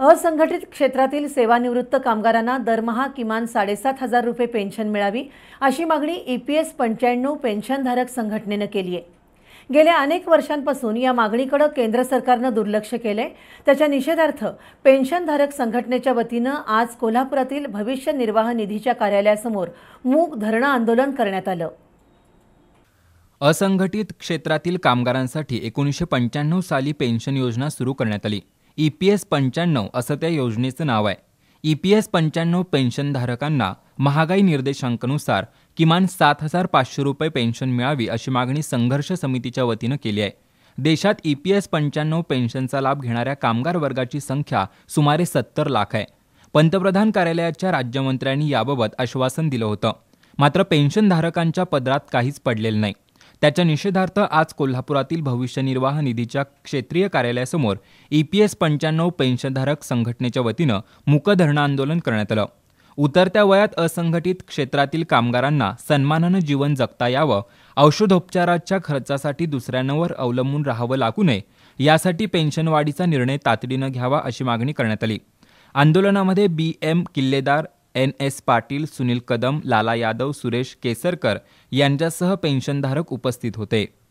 असंघटित क्षेत्रातील सेवानिवृत्त कामगारांना दरमहा किमान साडेसात हजार रुपये पेन्शन मिळावी अशी मागणी ईपीएस पी एस पंच्याण्णव पेन्शनधारक संघटनेनं केली आहे गेल्या अनेक वर्षांपासून या मागणीकडे केंद्र सरकारनं दुर्लक्ष आहे त्याच्या निषेधार्थ पेन्शनधारक संघटनेच्या वतीनं आज कोल्हापुरातील भविष्य निर्वाह निधीच्या कार्यालयासमोर मूग धरणं आंदोलन करण्यात आलं असंघटित क्षेत्रातील कामगारांसाठी एकोणीसशे पंच्याण्णव साली पेन्शन योजना सुरू करण्यात आली ई पी एस पंच्याण्णव असं त्या योजनेचं नाव आहे ई पी एस पंच्याण्णव पेन्शनधारकांना महागाई निर्देशांकानुसार किमान सात हजार पाचशे रुपये पेन्शन मिळावी अशी मागणी संघर्ष समितीच्या वतीनं केली आहे देशात ई पी एस पंच्याण्णव पेन्शनचा लाभ घेणाऱ्या कामगार वर्गाची संख्या सुमारे सत्तर लाख आहे पंतप्रधान कार्यालयाच्या राज्यमंत्र्यांनी याबाबत आश्वासन दिलं होतं मात्र पेन्शनधारकांच्या पदरात काहीच पडलेलं नाही त्याच्या निषेधार्थ आज कोल्हापुरातील भविष्य निर्वाह निधीच्या क्षेत्रीय कार्यालयासमोर ईपीएस पंच्याण्णव पेन्शनधारक संघटनेच्या वतीनं मुक आंदोलन करण्यात आलं उतरत्या वयात असंघटित क्षेत्रातील कामगारांना सन्मानानं जीवन जगता यावं औषधोपचाराच्या खर्चासाठी दुसऱ्यांवर अवलंबून राहावं लागू नये यासाठी पेन्शनवाढीचा निर्णय तातडीनं घ्यावा अशी मागणी करण्यात आली आंदोलनामध्ये B M Killedar N S Patil Sunil Kadam Lala Yadav Suresh Kesarkar यांच्यासह पेन्शनधारक उपस्थित होते